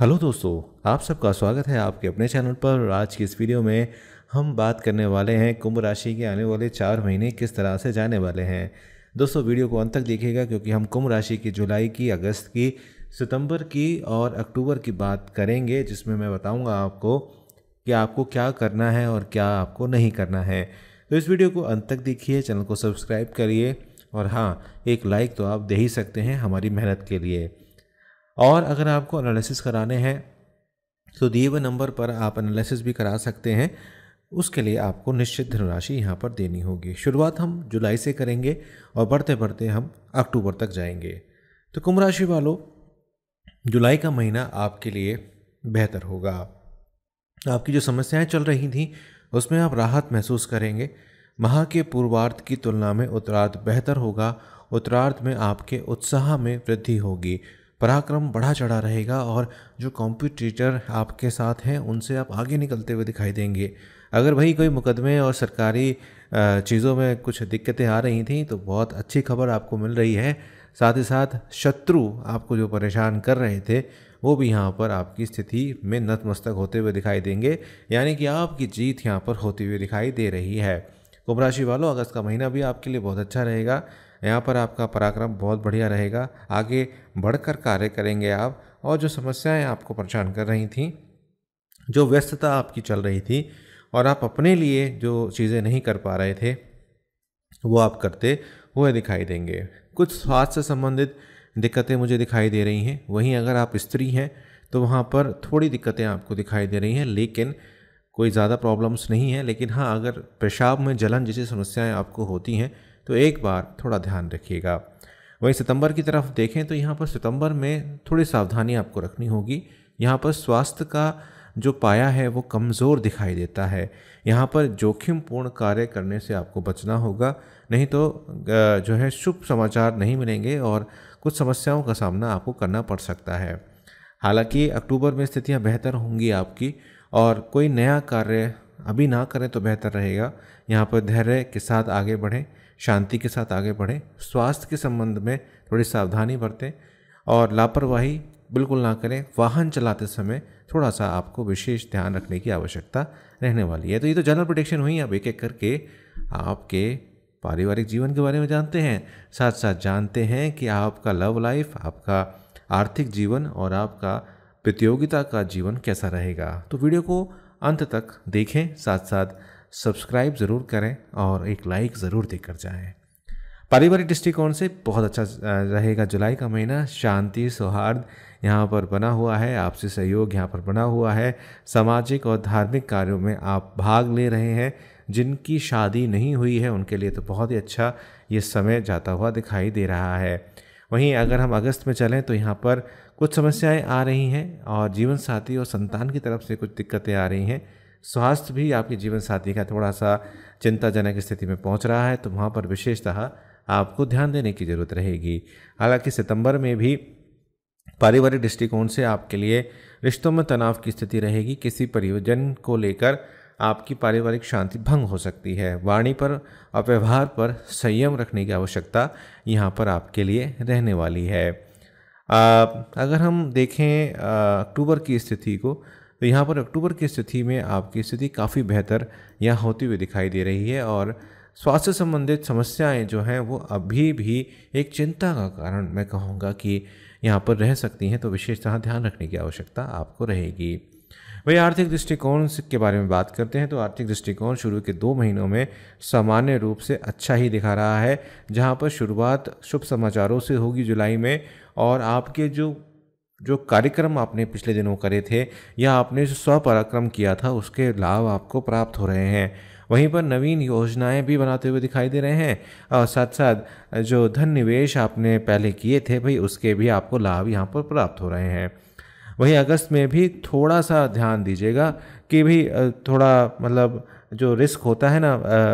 hello दोस्तों आप सबका स्वागत है आपके अपने चैनल पर आज की इस वीडियो में हम बात करने वाले हैं कुंभ राशि के आने वाले चार महीने किस तरह से जाने वाले हैं दोस्तों वीडियो को अंत तक देखिएगा क्योंकि हम कुंभ राशि की जुलाई की अगस्त की सितंबर की और अक्टूबर की बात करेंगे जिसमें मैं बताऊँगा आपको कि आपको क्या करना है और क्या आपको नहीं करना है तो इस वीडियो को अंत तक देखिए चैनल को सब्सक्राइब करिए और हाँ एक लाइक तो आप दे ही सकते हैं हमारी मेहनत के लिए और अगर आपको एनालिसिस कराने हैं तो दिए हुए नंबर पर आप एनालिसिस भी करा सकते हैं उसके लिए आपको निश्चित धनराशि यहाँ पर देनी होगी शुरुआत हम जुलाई से करेंगे और बढ़ते बढ़ते हम अक्टूबर तक जाएंगे तो कुंभ राशि वालों जुलाई का महीना आपके लिए बेहतर होगा आपकी जो समस्याएं चल रही थी उसमें आप राहत महसूस करेंगे माह के पूर्वार्ध की तुलना में उत्तरार्ध बेहतर होगा उत्तरार्ध में आपके उत्साह में वृद्धि होगी पराक्रम बढ़ा चढ़ा रहेगा और जो कॉम्पिटिटर आपके साथ हैं उनसे आप आगे निकलते हुए दिखाई देंगे अगर भाई कोई मुकदमे और सरकारी चीज़ों में कुछ दिक्कतें आ रही थी तो बहुत अच्छी खबर आपको मिल रही है साथ ही साथ शत्रु आपको जो परेशान कर रहे थे वो भी यहाँ पर आपकी स्थिति में नतमस्तक होते हुए दिखाई देंगे यानी कि आपकी जीत यहाँ पर होती हुई दिखाई दे रही है कुंभ राशि वालों अगस्त का महीना भी आपके लिए बहुत अच्छा रहेगा यहाँ पर आपका पराक्रम बहुत बढ़िया रहेगा आगे बढ़कर कार्य करेंगे आप और जो समस्याएं आपको परेशान कर रही थी जो व्यस्तता आपकी चल रही थी और आप अपने लिए जो चीज़ें नहीं कर पा रहे थे वो आप करते हुए दिखाई देंगे कुछ स्वास्थ्य से संबंधित दिक्कतें मुझे दिखाई दे रही हैं वहीं अगर आप स्त्री हैं तो वहाँ पर थोड़ी दिक्कतें आपको दिखाई दे रही हैं लेकिन कोई ज़्यादा प्रॉब्लम्स नहीं है लेकिन हाँ अगर पेशाब में जलन जैसी समस्याएं आपको होती हैं तो एक बार थोड़ा ध्यान रखिएगा वहीं सितंबर की तरफ देखें तो यहाँ पर सितंबर में थोड़ी सावधानी आपको रखनी होगी यहाँ पर स्वास्थ्य का जो पाया है वो कमज़ोर दिखाई देता है यहाँ पर जोखिमपूर्ण कार्य करने से आपको बचना होगा नहीं तो जो है शुभ समाचार नहीं मिलेंगे और कुछ समस्याओं का सामना आपको करना पड़ सकता है हालांकि अक्टूबर में स्थितियाँ बेहतर होंगी आपकी और कोई नया कार्य अभी ना करें तो बेहतर रहेगा यहाँ पर धैर्य के साथ आगे बढ़ें शांति के साथ आगे बढ़ें स्वास्थ्य के संबंध में थोड़ी सावधानी बरतें और लापरवाही बिल्कुल ना करें वाहन चलाते समय थोड़ा सा आपको विशेष ध्यान रखने की आवश्यकता रहने वाली है तो ये तो जनरल प्रोटेक्शन हुई अब एक एक करके आपके पारिवारिक जीवन के बारे में जानते हैं साथ साथ जानते हैं कि आपका लव लाइफ आपका आर्थिक जीवन और आपका प्रतियोगिता का जीवन कैसा रहेगा तो वीडियो को अंत तक देखें साथ साथ सब्सक्राइब ज़रूर करें और एक लाइक ज़रूर देकर जाएं पारिवारिक दृष्टिकोण से बहुत अच्छा रहेगा जुलाई का महीना शांति सौहार्द यहाँ पर बना हुआ है आपसी सहयोग यहाँ पर बना हुआ है सामाजिक और धार्मिक कार्यों में आप भाग ले रहे हैं जिनकी शादी नहीं हुई है उनके लिए तो बहुत ही अच्छा ये समय जाता हुआ दिखाई दे रहा है वहीं अगर हम अगस्त में चलें तो यहाँ पर कुछ समस्याएं आ रही हैं और जीवन साथी और संतान की तरफ से कुछ दिक्कतें आ रही हैं स्वास्थ्य भी आपके जीवन साथी का थोड़ा सा चिंताजनक स्थिति में पहुंच रहा है तो वहाँ पर विशेषतः आपको ध्यान देने की ज़रूरत रहेगी हालांकि सितंबर में भी पारिवारिक दृष्टिकोण से आपके लिए रिश्तों में तनाव की स्थिति रहेगी किसी परियोजन को लेकर आपकी पारिवारिक शांति भंग हो सकती है वाणी पर और व्यवहार पर संयम रखने की आवश्यकता यहाँ पर आपके लिए रहने वाली है आ, अगर हम देखें अक्टूबर की स्थिति को तो यहाँ पर अक्टूबर की स्थिति में आपकी स्थिति काफ़ी बेहतर यहाँ होती हुई दिखाई दे रही है और स्वास्थ्य संबंधित समस्याएं जो हैं वो अभी भी एक चिंता का कारण मैं कहूँगा कि यहाँ पर रह सकती हैं तो विशेषतः ध्यान रखने की आवश्यकता आपको रहेगी वही आर्थिक दृष्टिकोण के बारे में बात करते हैं तो आर्थिक दृष्टिकोण शुरू के दो महीनों में सामान्य रूप से अच्छा ही दिखा रहा है जहाँ पर शुरुआत शुभ समाचारों से होगी जुलाई में और आपके जो जो कार्यक्रम आपने पिछले दिनों करे थे या आपने जो स्वपराक्रम किया था उसके लाभ आपको प्राप्त हो रहे हैं वहीं पर नवीन योजनाएं भी बनाते हुए दिखाई दे रहे हैं और साथ साथ जो धन निवेश आपने पहले किए थे भाई उसके भी आपको लाभ यहाँ पर प्राप्त हो रहे हैं वहीं अगस्त में भी थोड़ा सा ध्यान दीजिएगा कि भाई थोड़ा मतलब जो रिस्क होता है ना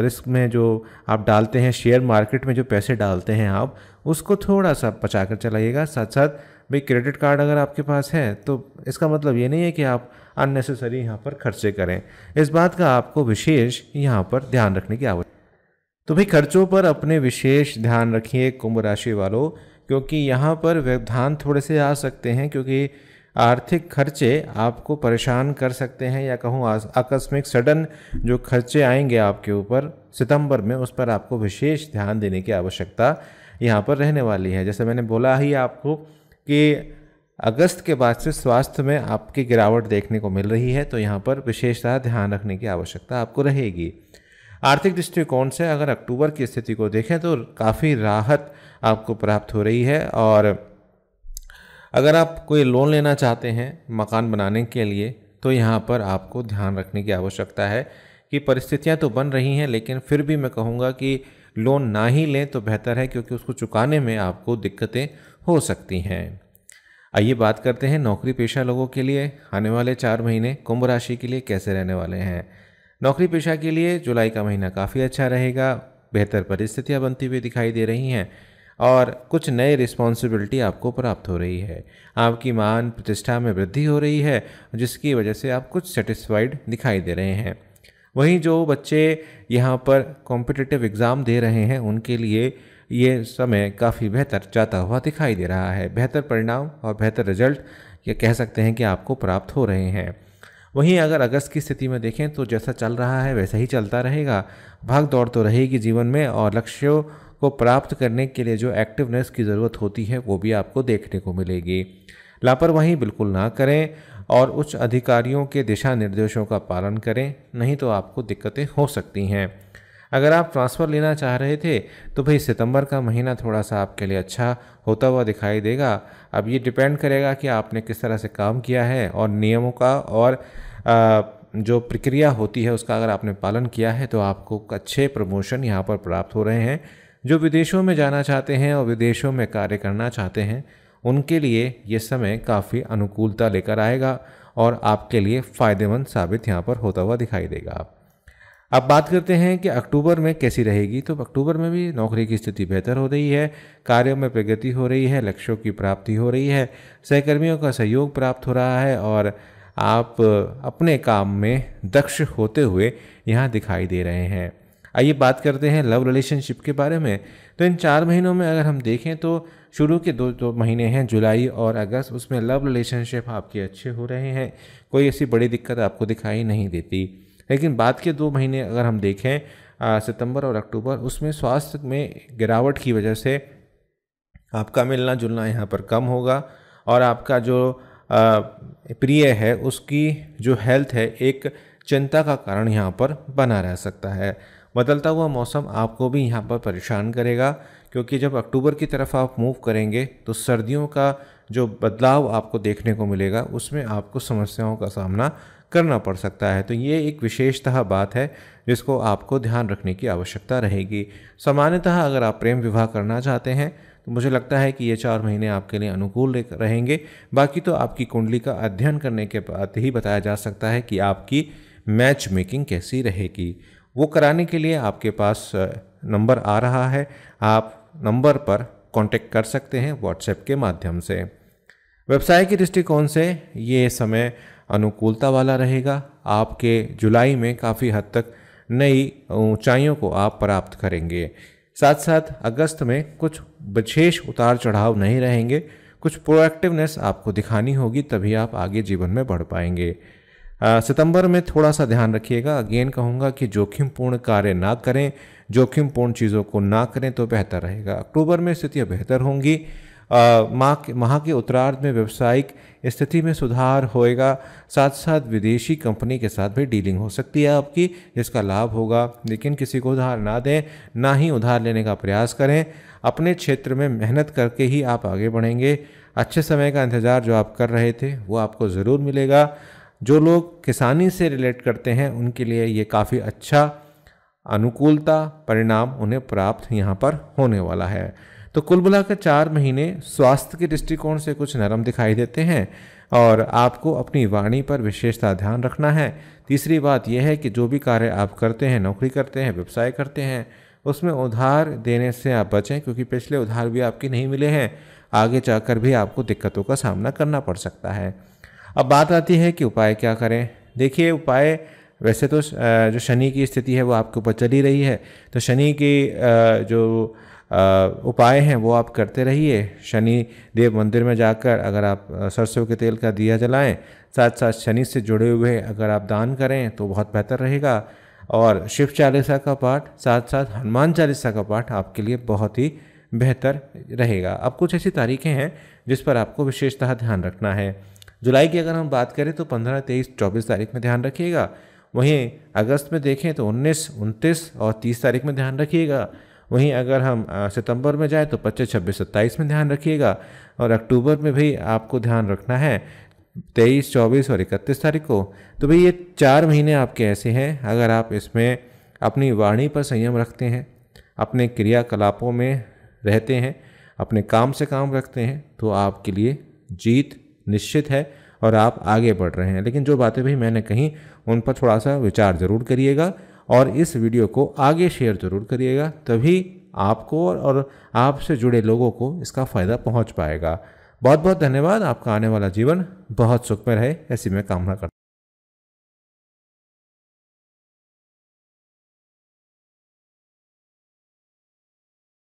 रिस्क में जो आप डालते हैं शेयर मार्केट में जो पैसे डालते हैं आप उसको थोड़ा सा बचा कर चलाइएगा साथ साथ भाई क्रेडिट कार्ड अगर आपके पास है तो इसका मतलब ये नहीं है कि आप अननेसेसरी यहाँ पर खर्चे करें इस बात का आपको विशेष यहाँ पर ध्यान रखने की आवश्यकता तो भाई खर्चों पर अपने विशेष ध्यान रखिए कुंभ राशि वालों क्योंकि यहाँ पर व्यवधान थोड़े से आ सकते हैं क्योंकि आर्थिक खर्चे आपको परेशान कर सकते हैं या कहूँ आकस्मिक सडन जो खर्चे आएंगे आपके ऊपर सितंबर में उस पर आपको विशेष ध्यान देने की आवश्यकता यहाँ पर रहने वाली है जैसे मैंने बोला ही आपको कि अगस्त के बाद से स्वास्थ्य में आपकी गिरावट देखने को मिल रही है तो यहाँ पर विशेषतः ध्यान रखने की आवश्यकता आपको रहेगी आर्थिक दृष्टिकोण से अगर अक्टूबर की स्थिति को देखें तो काफ़ी राहत आपको प्राप्त हो रही है और अगर आप कोई लोन लेना चाहते हैं मकान बनाने के लिए तो यहाँ पर आपको ध्यान रखने की आवश्यकता है कि परिस्थितियाँ तो बन रही हैं लेकिन फिर भी मैं कहूँगा कि लोन ना ही लें तो बेहतर है क्योंकि उसको चुकाने में आपको दिक्कतें हो सकती हैं आइए बात करते हैं नौकरी पेशा लोगों के लिए आने वाले चार महीने कुंभ राशि के लिए कैसे रहने वाले हैं नौकरी पेशा के लिए जुलाई का महीना काफ़ी अच्छा रहेगा बेहतर परिस्थितियाँ बनती हुई दिखाई दे रही हैं और कुछ नए रिस्पॉन्सिबिलिटी आपको प्राप्त हो रही है आपकी मान प्रतिष्ठा में वृद्धि हो रही है जिसकी वजह से आप कुछ सेटिस्फाइड दिखाई दे रहे हैं वहीं जो बच्चे यहाँ पर कॉम्पिटिटिव एग्ज़ाम दे रहे हैं उनके लिए ये समय काफ़ी बेहतर जाता हुआ दिखाई दे रहा है बेहतर परिणाम और बेहतर रिजल्ट ये कह सकते हैं कि आपको प्राप्त हो रहे हैं वहीं अगर अगस्त की स्थिति में देखें तो जैसा चल रहा है वैसा ही चलता रहेगा भाग दौड़ तो रहेगी जीवन में और लक्ष्यों को प्राप्त करने के लिए जो एक्टिवनेस की ज़रूरत होती है वो भी आपको देखने को मिलेगी लापरवाही बिल्कुल ना करें और उच्च अधिकारियों के दिशा निर्देशों का पालन करें नहीं तो आपको दिक्कतें हो सकती हैं अगर आप ट्रांसफ़र लेना चाह रहे थे तो भाई सितंबर का महीना थोड़ा सा आपके लिए अच्छा होता हुआ दिखाई देगा अब ये डिपेंड करेगा कि आपने किस तरह से काम किया है और नियमों का और जो प्रक्रिया होती है उसका अगर आपने पालन किया है तो आपको अच्छे प्रमोशन यहाँ पर प्राप्त हो रहे हैं जो विदेशों में जाना चाहते हैं और विदेशों में कार्य करना चाहते हैं उनके लिए ये समय काफ़ी अनुकूलता लेकर आएगा और आपके लिए फ़ायदेमंद साबित यहाँ पर होता हुआ दिखाई देगा आप अब बात करते हैं कि अक्टूबर में कैसी रहेगी तो अक्टूबर में भी नौकरी की स्थिति बेहतर हो रही है कार्यों में प्रगति हो रही है लक्ष्यों की प्राप्ति हो रही है सहकर्मियों का सहयोग प्राप्त हो रहा है और आप अपने काम में दक्ष होते हुए यहाँ दिखाई दे रहे हैं आइए बात करते हैं लव रिलेशनशिप के बारे में तो इन चार महीनों में अगर हम देखें तो शुरू के दो दो महीने हैं जुलाई और अगस्त उसमें लव रिलेशनशिप आपके अच्छे हो रहे हैं कोई ऐसी बड़ी दिक्कत आपको दिखाई नहीं देती लेकिन बाद के दो महीने अगर हम देखें सितंबर और अक्टूबर उसमें स्वास्थ्य में गिरावट की वजह से आपका मिलना जुलना यहाँ पर कम होगा और आपका जो प्रिय है उसकी जो हेल्थ है एक चिंता का कारण यहाँ पर बना रह सकता है बदलता हुआ मौसम आपको भी यहाँ पर परेशान करेगा क्योंकि जब अक्टूबर की तरफ आप मूव करेंगे तो सर्दियों का जो बदलाव आपको देखने को मिलेगा उसमें आपको समस्याओं का सामना करना पड़ सकता है तो ये एक विशेषतः बात है जिसको आपको ध्यान रखने की आवश्यकता रहेगी सामान्यतः अगर आप प्रेम विवाह करना चाहते हैं तो मुझे लगता है कि ये चार महीने आपके लिए अनुकूल रहेंगे बाकी तो आपकी कुंडली का अध्ययन करने के बाद ही बताया जा सकता है कि आपकी मैच मेकिंग कैसी रहेगी वो कराने के लिए आपके पास नंबर आ रहा है आप नंबर पर कांटेक्ट कर सकते हैं व्हाट्सएप के माध्यम से व्यवसाय के दृष्टिकोण से ये समय अनुकूलता वाला रहेगा आपके जुलाई में काफ़ी हद तक नई ऊंचाइयों को आप प्राप्त करेंगे साथ साथ अगस्त में कुछ विशेष उतार चढ़ाव नहीं रहेंगे कुछ प्रोएक्टिवनेस आपको दिखानी होगी तभी आप आगे जीवन में बढ़ पाएंगे सितंबर में थोड़ा सा ध्यान रखिएगा अगेन कहूँगा कि जोखिमपूर्ण कार्य ना करें जोखिमपूर्ण चीज़ों को ना करें तो बेहतर रहेगा अक्टूबर में स्थितियाँ बेहतर होंगी माह माह के उत्तरार्ध में व्यवसायिक स्थिति में सुधार होएगा साथ साथ विदेशी कंपनी के साथ भी डीलिंग हो सकती है आपकी जिसका लाभ होगा लेकिन किसी को उधार ना दें ना ही उधार लेने का प्रयास करें अपने क्षेत्र में मेहनत करके ही आप आगे बढ़ेंगे अच्छे समय का इंतज़ार जो आप कर रहे थे वो आपको ज़रूर मिलेगा जो लोग किसानी से रिलेट करते हैं उनके लिए ये काफ़ी अच्छा अनुकूलता परिणाम उन्हें प्राप्त यहाँ पर होने वाला है तो कुल मिलाकर चार महीने स्वास्थ्य के दृष्टिकोण से कुछ नरम दिखाई देते हैं और आपको अपनी वाणी पर विशेषता ध्यान रखना है तीसरी बात यह है कि जो भी कार्य आप करते हैं नौकरी करते हैं व्यवसाय करते हैं उसमें उधार देने से आप बचें क्योंकि पिछले उधार भी आपके नहीं मिले हैं आगे जाकर भी आपको दिक्कतों का सामना करना पड़ सकता है अब बात आती है कि उपाय क्या करें देखिए उपाय वैसे तो जो शनि की स्थिति है वो आपके ऊपर चली रही है तो शनि की जो उपाय हैं वो आप करते रहिए शनि देव मंदिर में जाकर अगर आप सरसों के तेल का दिया जलाएं साथ साथ शनि से जुड़े हुए अगर आप दान करें तो बहुत बेहतर रहेगा और शिव चालीसा का पाठ साथ साथ हनुमान चालीसा का पाठ आपके लिए बहुत ही बेहतर रहेगा अब कुछ ऐसी तारीखें हैं जिस पर आपको विशेषतः ध्यान रखना है जुलाई की अगर हम बात करें तो 15, 23, 24 तारीख में ध्यान रखिएगा वहीं अगस्त में देखें तो 19, 29 और 30 तारीख में ध्यान रखिएगा वहीं अगर हम सितंबर में जाएँ तो पच्चीस छब्बीस सत्ताईस में ध्यान रखिएगा और अक्टूबर में भी आपको ध्यान रखना है तेईस चौबीस और इकतीस तारीख को तो भाई ये चार महीने आपके ऐसे हैं अगर आप इसमें अपनी वाणी पर संयम रखते हैं अपने क्रियाकलापों में रहते हैं अपने काम से काम रखते हैं तो आपके लिए जीत निश्चित है और आप आगे बढ़ रहे हैं लेकिन जो बातें भी मैंने कहीं उन पर थोड़ा सा विचार ज़रूर करिएगा और इस वीडियो को आगे शेयर ज़रूर करिएगा तभी आपको और आपसे जुड़े लोगों को इसका फ़ायदा पहुंच पाएगा बहुत बहुत धन्यवाद आपका आने वाला जीवन बहुत सुख में रहे ऐसी मैं कामना करता